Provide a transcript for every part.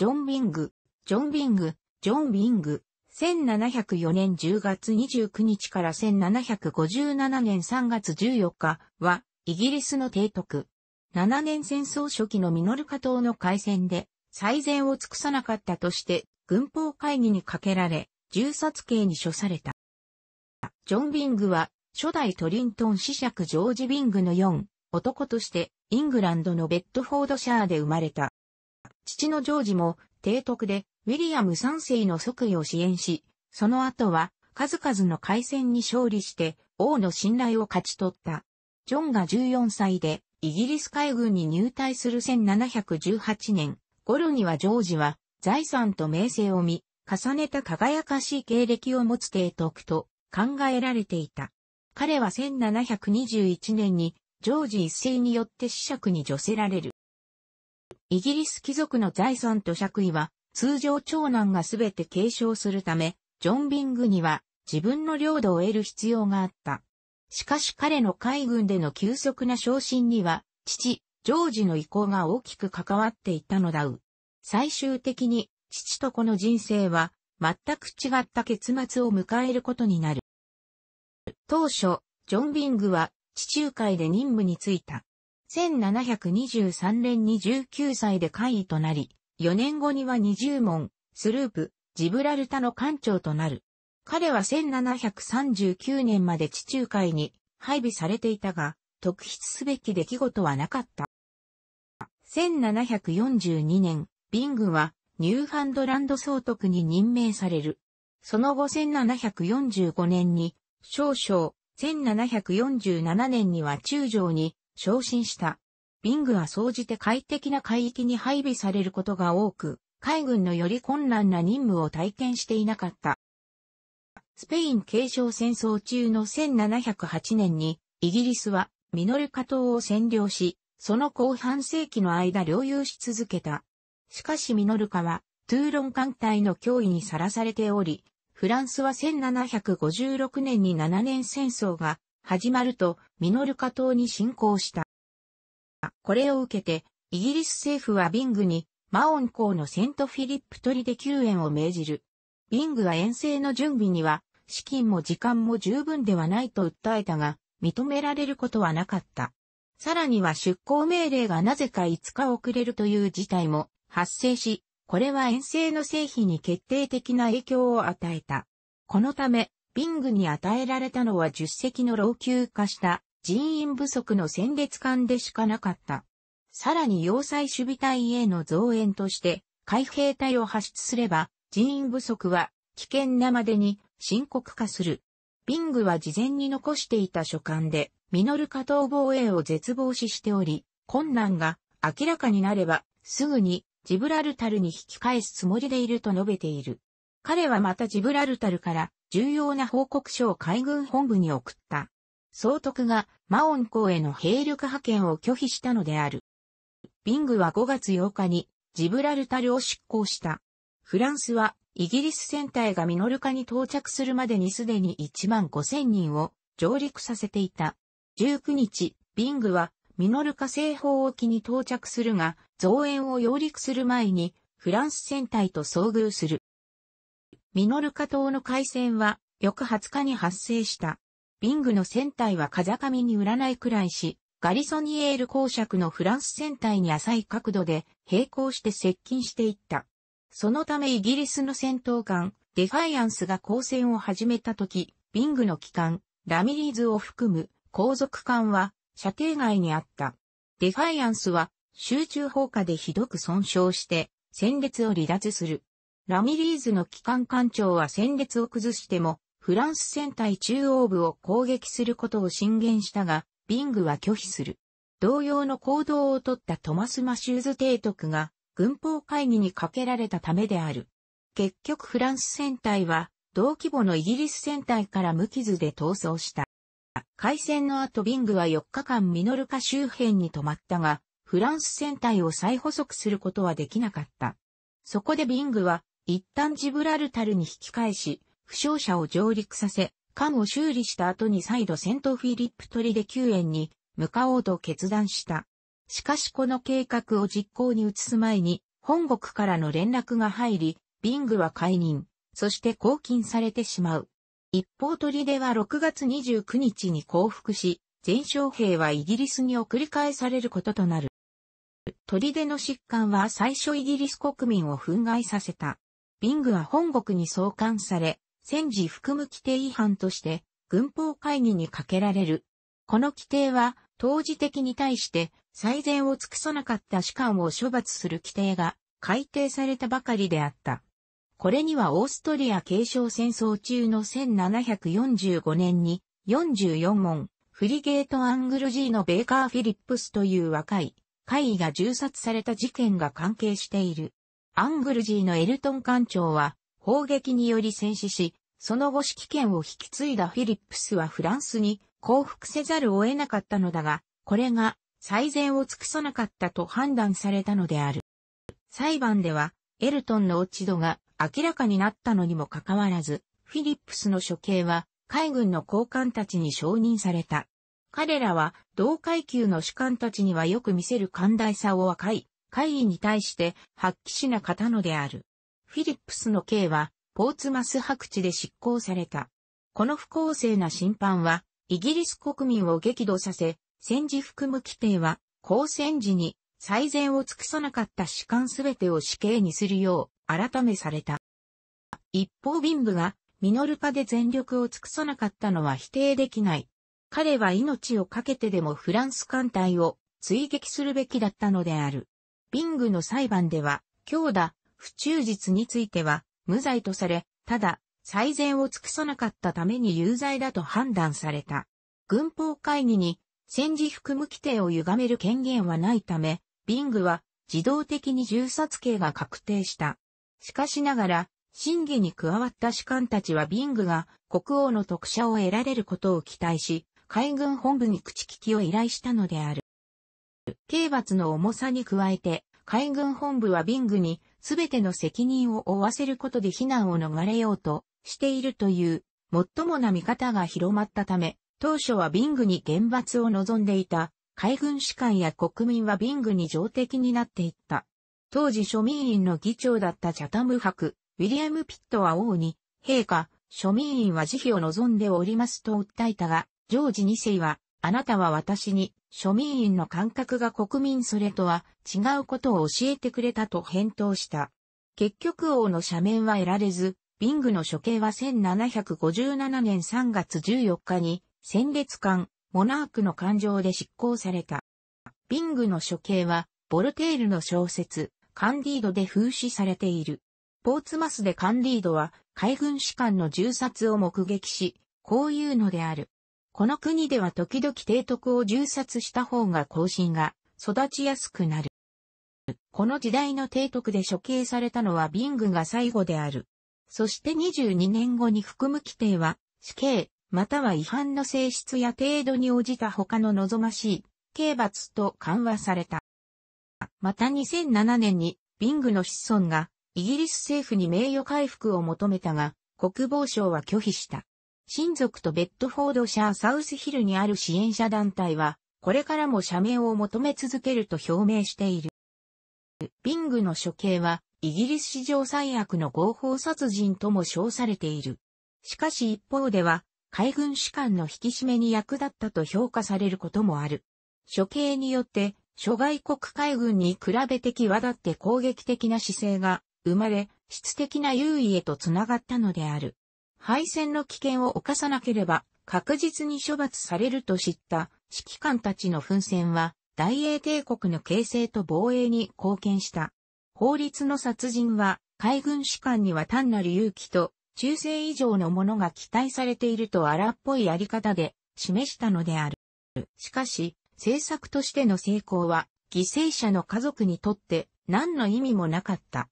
ジョン・ビング、ジョン・ビング、ジョン・ビング、1704年10月29日から1757年3月14日は、イギリスの提督。7年戦争初期のミノルカ島の海戦で、最善を尽くさなかったとして、軍法会議にかけられ、銃殺刑に処された。ジョン・ビングは、初代トリントン子爵ジョージ・ビングの4、男として、イングランドのベッドフォードシャーで生まれた。父のジョージも提督でウィリアム3世の即位を支援し、その後は数々の海戦に勝利して王の信頼を勝ち取った。ジョンが14歳でイギリス海軍に入隊する1718年頃にはジョージは財産と名声を見、重ねた輝かしい経歴を持つ提督と考えられていた。彼は1721年にジョージ一世によって子爵に助せられる。イギリス貴族の財産と爵位は、通常長男がすべて継承するため、ジョン・ビングには自分の領土を得る必要があった。しかし彼の海軍での急速な昇進には、父、ジョージの意向が大きく関わっていたのだう。最終的に、父と子の人生は、全く違った結末を迎えることになる。当初、ジョン・ビングは、地中海で任務に就いた。1723年に19歳で会議となり、4年後には20門、スループ、ジブラルタの艦長となる。彼は1739年まで地中海に配備されていたが、特筆すべき出来事はなかった。1742年、ビングはニューファンドランド総督に任命される。その後1745年に、少々、1747年には中将に昇進した。ビングは総じて快適な海域に配備されることが多く、海軍のより困難な任務を体験していなかった。スペイン継承戦争中の1708年に、イギリスはミノルカ島を占領し、その後半世紀の間領有し続けた。しかしミノルカは、トゥーロン艦隊の脅威にさらされており、フランスは1756年に7年戦争が始まると、ミノルカ島に侵攻した。これを受けて、イギリス政府はビングに、マオン港のセントフィリップ取りで救援を命じる。ビングは遠征の準備には、資金も時間も十分ではないと訴えたが、認められることはなかった。さらには出港命令がなぜか5日遅れるという事態も発生し、これは遠征の成否に決定的な影響を与えた。このため、ビングに与えられたのは10隻の老朽化した人員不足の戦列艦でしかなかった。さらに要塞守備隊への増援として、海兵隊を発出すれば、人員不足は危険なまでに深刻化する。ビングは事前に残していた書簡で、ミノルカ島防衛を絶望視しており、困難が明らかになれば、すぐにジブラルタルに引き返すつもりでいると述べている。彼はまたジブラルタルから重要な報告書を海軍本部に送った。総督がマオン港への兵力派遣を拒否したのである。ビングは5月8日にジブラルタルを執行した。フランスはイギリス船隊がミノルカに到着するまでにすでに1万5000人を上陸させていた。19日、ビングはミノルカ西方沖に到着するが、増援を揚陸する前にフランス船隊と遭遇する。ミノルカ島の海戦は、翌20日に発生した。ビングの船体は風上に占いくらいし、ガリソニエール公爵のフランス船体に浅い角度で並行して接近していった。そのためイギリスの戦闘艦、デファイアンスが交戦を始めた時、ビングの機関、ラミリーズを含む後続艦は射程外にあった。デファイアンスは集中砲火でひどく損傷して戦列を離脱する。ラミリーズの機関艦長は戦列を崩しても、フランス戦隊中央部を攻撃することを進言したが、ビングは拒否する。同様の行動をとったトマス・マシューズ提督が、軍法会議にかけられたためである。結局フランス戦隊は、同規模のイギリス戦隊から無傷で逃走した。海戦の後ビングは4日間ミノルカ周辺に止まったが、フランス戦隊を再捕捉することはできなかった。そこでビングは一旦ジブラルタルに引き返し、負傷者を上陸させ、艦を修理した後に再度セントフィリップ取りで救援に向かおうと決断した。しかしこの計画を実行に移す前に、本国からの連絡が入り、ビングは解任、そして拘禁されてしまう。一方取デは6月29日に降伏し、全将兵はイギリスに送り返されることとなる。砦の疾患は最初イギリス国民を憤慨させた。ビングは本国に送還され、戦時含む規定違反として、軍法会議にかけられる。この規定は、当時的に対して、最善を尽くさなかった士官を処罰する規定が改定されたばかりであった。これにはオーストリア継承戦争中の1745年に44問、フリゲート・アングルジーのベーカー・フィリップスという若い、会議が銃殺された事件が関係している。アングルジーのエルトン艦長は砲撃により戦死し、その後指揮権を引き継いだフィリップスはフランスに降伏せざるを得なかったのだが、これが最善を尽くさなかったと判断されたのである。裁判では、エルトンの落ち度が明らかになったのにもかかわらず、フィリップスの処刑は海軍の高官たちに承認された。彼らは同階級の主官たちにはよく見せる寛大さを若い会議に対して発揮しなかったのである。フィリップスの刑は、ポーツマス白地で執行された。この不公正な審判は、イギリス国民を激怒させ、戦時含む規定は、交戦時に最善を尽くさなかった士官すべてを死刑にするよう、改めされた。一方貧部が、ミノルパで全力を尽くさなかったのは否定できない。彼は命を懸けてでもフランス艦隊を追撃するべきだったのである。ビングの裁判では、強打、不忠実については、無罪とされ、ただ、最善を尽くさなかったために有罪だと判断された。軍法会議に、戦時服務規定を歪める権限はないため、ビングは自動的に銃殺刑が確定した。しかしながら、審議に加わった士官たちはビングが国王の特赦を得られることを期待し、海軍本部に口利きを依頼したのである。刑罰の重さに加えて、海軍本部はビングに全ての責任を負わせることで避難を逃れようとしているという、最もな見方が広まったため、当初はビングに厳罰を望んでいた、海軍士官や国民はビングに上敵になっていった。当時庶民院の議長だったチャタム博、ウィリアム・ピットは王に、陛下、庶民院は慈悲を望んでおりますと訴えたが、ジョージ2世は、あなたは私に、庶民員の感覚が国民それとは違うことを教えてくれたと返答した。結局王の赦免は得られず、ビングの処刑は1757年3月14日に、戦列艦、モナークの艦上で執行された。ビングの処刑は、ボルテールの小説、カンディードで風刺されている。ポーツマスでカンディードは、海軍士官の銃殺を目撃し、こういうのである。この国では時々提督を銃殺した方が後進が育ちやすくなる。この時代の提督で処刑されたのはビングが最後である。そして22年後に含む規定は死刑、または違反の性質や程度に応じた他の望ましい刑罰と緩和された。また2007年にビングの子孫がイギリス政府に名誉回復を求めたが国防省は拒否した。親族とベッドフォードシャーサウスヒルにある支援者団体は、これからも社名を求め続けると表明している。ビングの処刑は、イギリス史上最悪の合法殺人とも称されている。しかし一方では、海軍士官の引き締めに役立ったと評価されることもある。処刑によって、諸外国海軍に比べて際立って攻撃的な姿勢が生まれ、質的な優位へとつながったのである。敗戦の危険を犯さなければ確実に処罰されると知った指揮官たちの奮戦は大英帝国の形成と防衛に貢献した。法律の殺人は海軍士官には単なる勇気と中世以上のものが期待されていると荒っぽいやり方で示したのである。しかし、政策としての成功は犠牲者の家族にとって何の意味もなかった。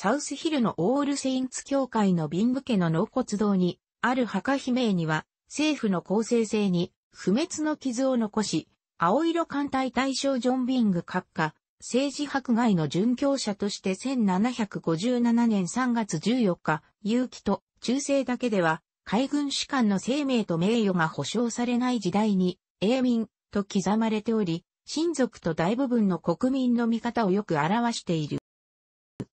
サウスヒルのオールセインツ教会のビンブ家の納骨堂に、ある墓碑鳴には、政府の公正性に、不滅の傷を残し、青色艦隊大将ジョン・ビング閣下、政治迫害の殉教者として1757年3月14日、勇気と忠誠だけでは、海軍士官の生命と名誉が保障されない時代に、英民と刻まれており、親族と大部分の国民の見方をよく表している。